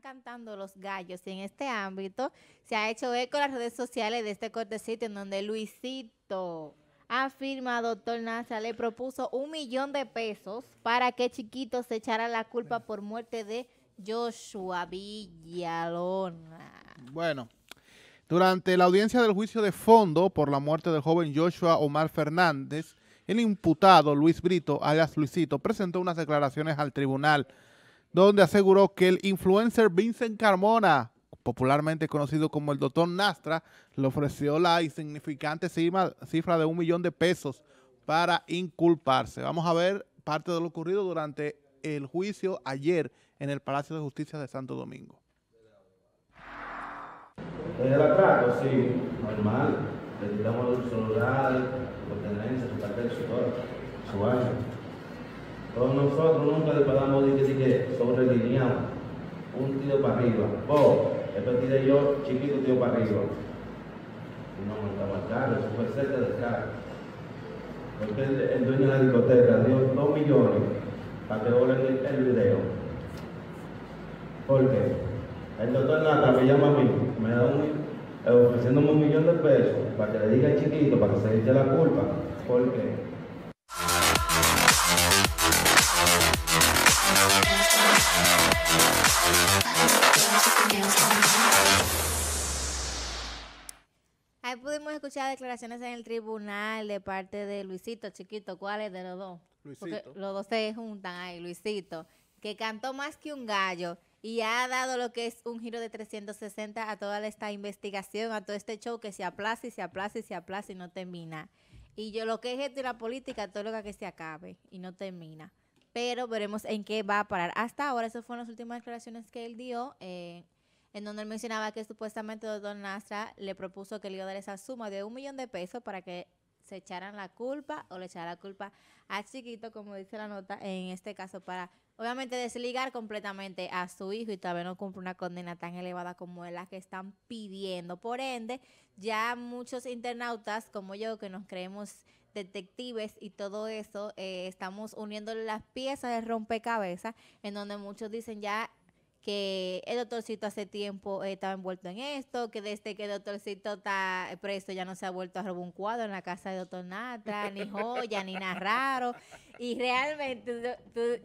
cantando los gallos y en este ámbito se ha hecho eco las redes sociales de este cortecito en donde Luisito afirma, doctor Nasa, le propuso un millón de pesos para que Chiquito se echara la culpa por muerte de Joshua Villalona. Bueno, durante la audiencia del juicio de fondo por la muerte del joven Joshua Omar Fernández, el imputado Luis Brito, alias Luisito, presentó unas declaraciones al tribunal donde aseguró que el influencer Vincent Carmona, popularmente conocido como el doctor Nastra, le ofreció la insignificante cifra de un millón de pesos para inculparse. Vamos a ver parte de lo ocurrido durante el juicio ayer en el Palacio de Justicia de Santo Domingo. sí, normal. su su, todos nosotros nunca le podamos decir que sobrelineamos un tío para arriba. Oh, esto tiré yo chiquito tío para arriba. Y no montaba el carro, eso fue cerca de carro. Porque el, dueño de la discoteca dio dos millones para que oren el, video. ¿Por qué? El doctor Nata me llama a mí, me da un eh, ofreciéndome un millón de pesos para que le diga al chiquito, para que se eche la culpa. ¿Por qué? Ahí pudimos escuchar declaraciones en el tribunal de parte de Luisito Chiquito. ¿Cuál es de los dos? Luisito. los dos se juntan ahí, Luisito, que cantó más que un gallo y ha dado lo que es un giro de 360 a toda esta investigación, a todo este show que se aplaza y se aplaza y se aplaza y no termina. Y yo lo que es esto de la política, todo lo que se acabe y no termina. Pero veremos en qué va a parar. Hasta ahora, esas fueron las últimas declaraciones que él dio. Eh, en donde él mencionaba que supuestamente Don Nastra le propuso que le iba dar esa suma de un millón de pesos para que se echaran la culpa o le echara la culpa al Chiquito, como dice la nota, en este caso, para obviamente desligar completamente a su hijo y todavía no cumple una condena tan elevada como es la que están pidiendo. Por ende, ya muchos internautas como yo que nos creemos detectives y todo eso, eh, estamos uniendo las piezas de rompecabezas, en donde muchos dicen ya que el doctorcito hace tiempo eh, estaba envuelto en esto, que desde que el doctorcito está preso ya no se ha vuelto a robar un cuadro en la casa de doctor Natra, ni joya, ni nada raro. Y realmente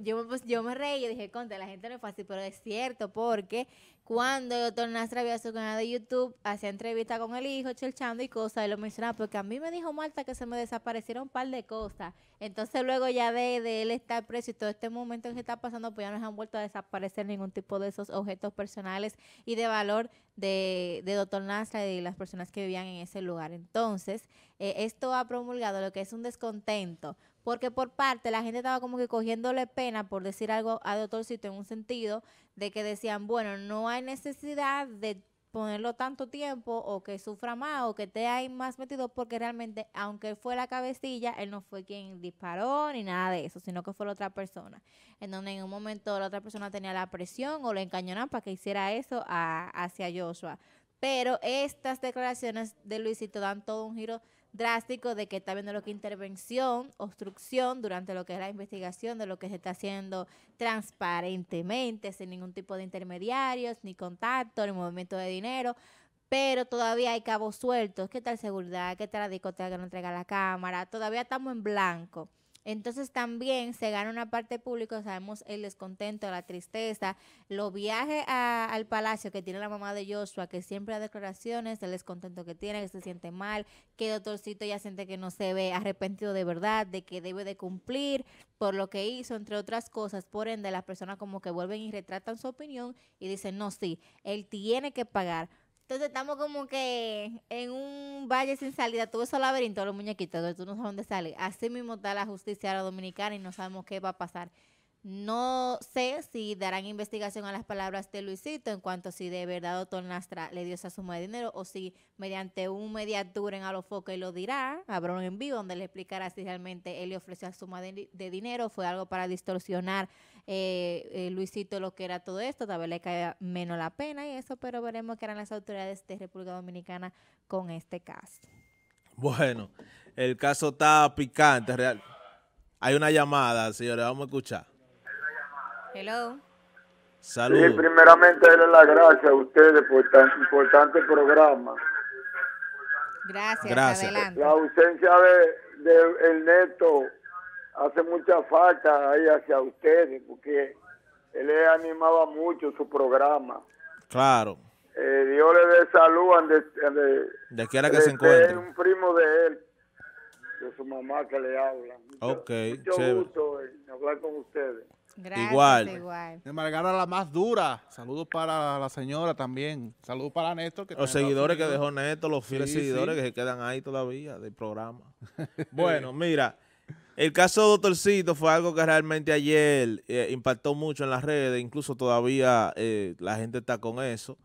yo, pues, yo me reí y dije, conte, la gente no es fácil, pero es cierto porque cuando el doctor Nasra había su canal de YouTube, hacía entrevista con el hijo, chelchando y cosas, él lo mencionaba, porque a mí me dijo Marta que se me desaparecieron un par de cosas. Entonces luego ya de, él estar preso y todo este momento que está pasando, pues ya nos han vuelto a desaparecer ningún tipo de esos objetos personales y de valor de, doctor Nastra y de las personas que vivían en ese lugar. Entonces, eh, esto ha promulgado lo que es un descontento porque por parte la gente estaba como que cogiéndole pena por decir algo a doctorcito en un sentido de que decían, bueno, no hay necesidad de ponerlo tanto tiempo o que sufra más o que te hay más metido porque realmente aunque él fue la cabecilla, él no fue quien disparó ni nada de eso, sino que fue la otra persona. En donde en un momento la otra persona tenía la presión o lo encañonaban para que hiciera eso a, hacia Joshua. Pero estas declaraciones de Luisito dan todo un giro drástico de que está viendo lo que intervención, obstrucción durante lo que es la investigación de lo que se está haciendo transparentemente, sin ningún tipo de intermediarios, ni contacto, ni movimiento de dinero. Pero todavía hay cabos sueltos. ¿Qué tal seguridad? ¿Qué tal la discoteca que no entrega la cámara? Todavía estamos en blanco. Entonces también se gana una parte pública, sabemos el descontento, la tristeza, los viajes al palacio que tiene la mamá de Joshua, que siempre ha declaraciones del descontento que tiene, que se siente mal, que el doctorcito ya siente que no se ve arrepentido de verdad, de que debe de cumplir por lo que hizo, entre otras cosas. Por ende, las personas como que vuelven y retratan su opinión y dicen, no, sí, él tiene que pagar entonces estamos como que en un valle sin salida. Tuve esos laberintos, los muñequitos, tú no sabes dónde sale. Así mismo está la justicia a la dominicana y no sabemos qué va a pasar. No sé si darán investigación a las palabras de Luisito en cuanto si de verdad Doctor Nastra le dio esa suma de dinero o si mediante un mediador en Alofoca y lo dirá, habrá un envío donde le explicará si realmente él le ofreció la suma de, dinero, fue algo para distorsionar eh, eh, Luisito lo que era todo esto, tal vez le caiga menos la pena y eso, pero veremos qué harán las autoridades de República Dominicana con este caso. Bueno, el caso está picante, real. Hay una llamada, señores, vamos a escuchar. Hello. Saludos. Sí, primeramente darle las gracias a ustedes por tan importante programa. Gracias, Adelante. La ausencia de, de el neto hace mucha falta ahí hacia ustedes, porque él le animaba mucho su programa. Claro. Eh, Dios le dé salud de quién de que se encuentre. un primo de él, de su mamá que le habla. Mucho, ok, gusto hablar con ustedes. Gracias, igual. igual. De Margarita la más dura. Saludos para la señora también. Saludos para Néstor. los seguidores que dejó Néstor, los fieles seguidores que se quedan ahí todavía del programa. bueno, mira, el caso de Doctorcito fue algo que realmente ayer eh, impactó mucho en las redes. Incluso todavía eh, la gente está con eso.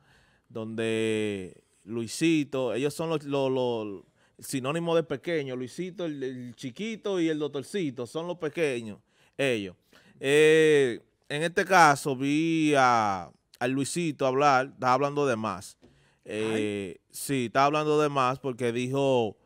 Donde Luisito, ellos son los, los, sinónimos de pequeño. Luisito, el chiquito y el Doctorcito son los pequeños, ellos. Eh, en este caso vi a, Luisito hablar, estaba hablando de más. Eh, sí, estaba hablando de más porque dijo,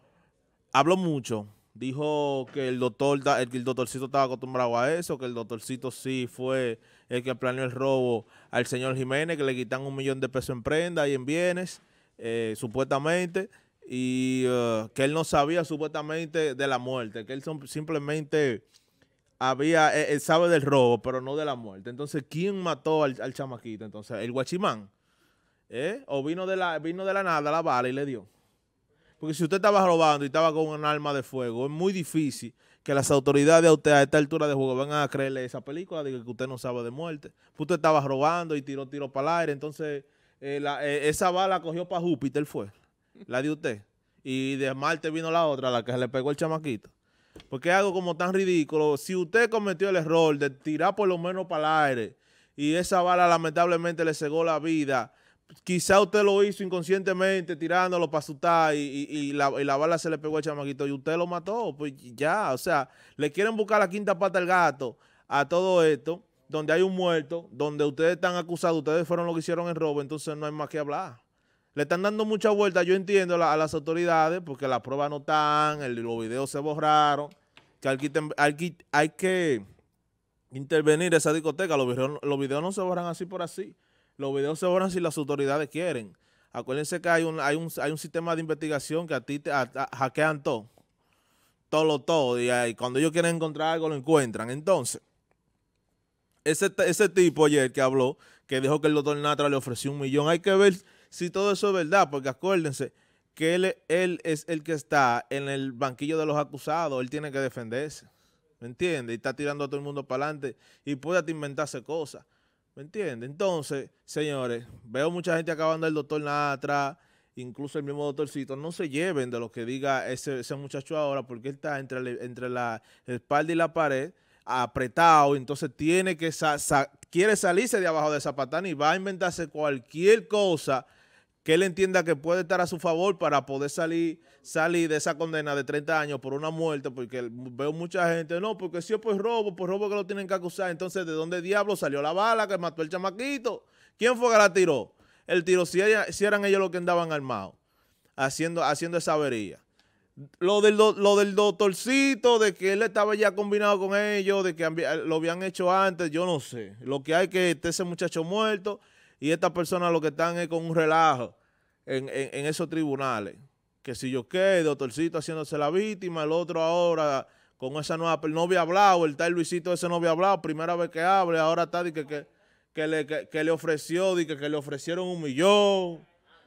habló mucho. Dijo que el doctor, el doctorcito estaba acostumbrado a eso, que el doctorcito sí fue el que planeó el robo al señor Jiménez, que le quitan un millón de pesos en prenda y en bienes, eh, supuestamente, y eh, que él no sabía supuestamente de la muerte, que él simplemente había, eh, él, sabe del robo, pero no de la muerte. Entonces, ¿quién mató al, chamaquito? Entonces, el guachimán. ¿Eh? O vino de, la, vino de la nada la bala y le dio. Porque si usted estaba robando y estaba con un arma de fuego, es muy difícil que las autoridades a usted a esta altura de juego vengan a creerle esa película de que usted no sabe de muerte. Pues usted estaba robando y tiró tiró para el aire. Entonces, eh, eh, esa bala cogió para Júpiter, fue. La de usted. Y de Marte vino la otra, la que le pegó el chamaquito. Porque es algo como tan ridículo. Si usted cometió el error de tirar por lo menos para el aire y esa bala lamentablemente le cegó la vida, quizá usted lo hizo inconscientemente tirándolo para asustar y, y, la, la, bala se le pegó al chamaquito y usted lo mató. Pues ya, o sea, le quieren buscar la quinta pata al gato a todo esto, donde hay un muerto, donde ustedes están acusados, ustedes fueron los que hicieron el robo, entonces no hay más que hablar. Le están dando mucha vuelta, yo entiendo, a las autoridades, porque las pruebas no están, los videos se borraron, que hay que, hay, que intervenir esa discoteca. Los videos, no se borran así por así. Los videos se borran si las autoridades quieren. Acuérdense que hay un, sistema de investigación que a ti te hackean todo. Todo lo todo. Y, cuando ellos quieren encontrar algo, lo encuentran. Entonces, ese, ese tipo ayer que habló, que dijo que el doctor Natra le ofreció un millón, hay que ver si todo eso es verdad, porque acuérdense que él, es el que está en el banquillo de los acusados, él tiene que defenderse, ¿me entiende? Y está tirando a todo el mundo para adelante y puede inventarse cosas, ¿me entiende? Entonces, señores, veo mucha gente acabando el doctor Natra, incluso el mismo doctorcito, no se lleven de lo que diga ese, muchacho ahora, porque él está entre, entre la espalda y la pared, apretado, entonces tiene que quiere salirse de abajo de esa y va a inventarse cualquier cosa que él entienda que puede estar a su favor para poder salir, salir de esa condena de 30 años por una muerte, porque veo mucha gente, no, porque si es por robo, por robo que lo tienen que acusar, entonces ¿de dónde diablo salió la bala que mató el chamaquito? ¿Quién fue que la tiró? El tiro, si, eran ellos los que andaban armados, haciendo, haciendo esa avería. Lo del, doctorcito, de que él estaba ya combinado con ellos, de que lo habían hecho antes, yo no sé. Lo que hay que este ese muchacho muerto y estas personas lo que están es con un relajo en, esos tribunales. Que si yo qué, doctorcito haciéndose la víctima, el otro ahora con esa nueva, el había hablado, el tal Luisito ese no había hablado, primera vez que hable, ahora está que, que, le, le ofreció, de que, le ofrecieron un millón,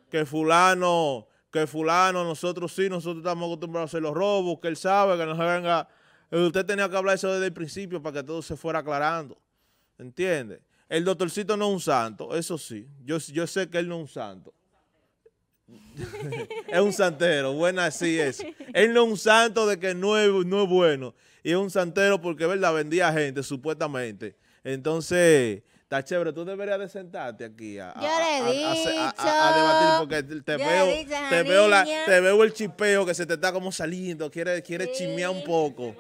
que fulano, que fulano, nosotros sí, nosotros estamos acostumbrados a hacer los robos, que él sabe que nos venga, eh, usted tenía que hablar eso desde el principio para que todo se fuera aclarando, ¿entiende? El doctorcito no es un santo, eso sí, yo, yo sé que él no es un santo, es un santero, bueno así es. Él no es un santo de que no es, no es bueno. Y es un santero porque, ¿verdad? Vendía gente, supuestamente. Entonces, está chévere. Tú deberías de sentarte aquí a, debatir porque te veo, te veo, la, te veo el chipeo que se te está como saliendo. Quiere, quiere chimear un poco.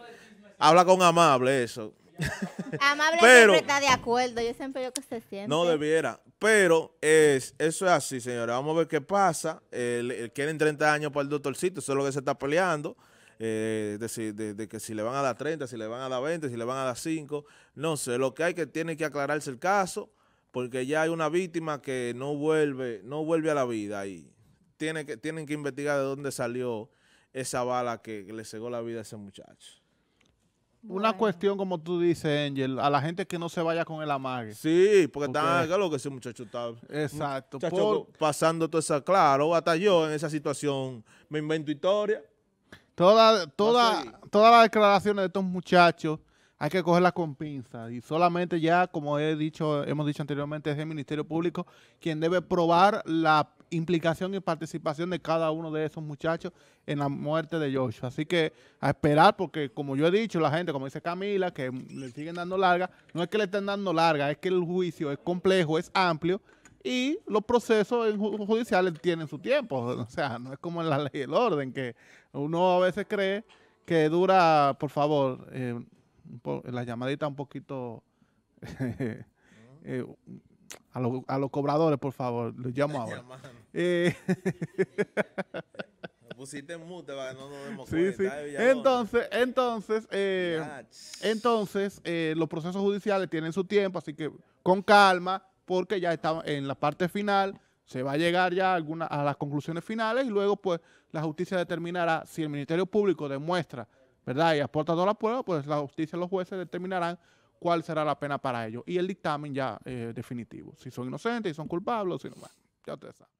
Habla con amable eso. Amable está de acuerdo. Yo siempre yo que se siente. No debiera. Pero es, eso es así, señora Vamos a ver qué pasa. El quieren 30 años para el doctorcito. Eso es lo que se está peleando. Eh, de, que si le van a dar 30, si le van a dar 20, si le van a dar 5. No sé, lo que hay que tiene que aclararse el caso, porque ya hay una víctima que no vuelve, no vuelve a la vida y tiene que, tienen que investigar de dónde salió esa bala que le cegó la vida a ese muchacho. Una cuestión, como tú dices, Angel, a la gente que no se vaya con el amague. Sí, porque están, lo que ese muchacho está. Exacto. pasando todo eso, claro, hasta yo en esa situación me invento historia. Todas toda, las declaraciones de estos muchachos hay que cogerlas con pinzas y solamente ya, como he dicho, hemos dicho anteriormente, es el Ministerio Público quien debe probar la, implicación y participación de cada uno de esos muchachos en la muerte de Joshua. Así que a esperar, porque como yo he dicho, la gente, como dice Camila, que le siguen dando larga, no es que le estén dando larga, es que el juicio es complejo, es amplio y los procesos judiciales tienen su tiempo. O sea, no es como en la ley del orden, que uno a veces cree que dura, por favor, eh, la llamadita un poquito... Eh, eh, a, los cobradores, por favor, los llamo ahora. entonces, entonces, eh, entonces eh, los procesos judiciales tienen su tiempo, así que con calma, porque ya está en la parte final, se va a llegar ya a, alguna, a las conclusiones finales y luego pues la justicia determinará si el Ministerio Público demuestra, ¿verdad? Y aporta toda la prueba, pues la justicia, los jueces determinarán cuál será la pena para ellos y el dictamen ya eh, definitivo, si son inocentes, si son culpables, si no, ya ustedes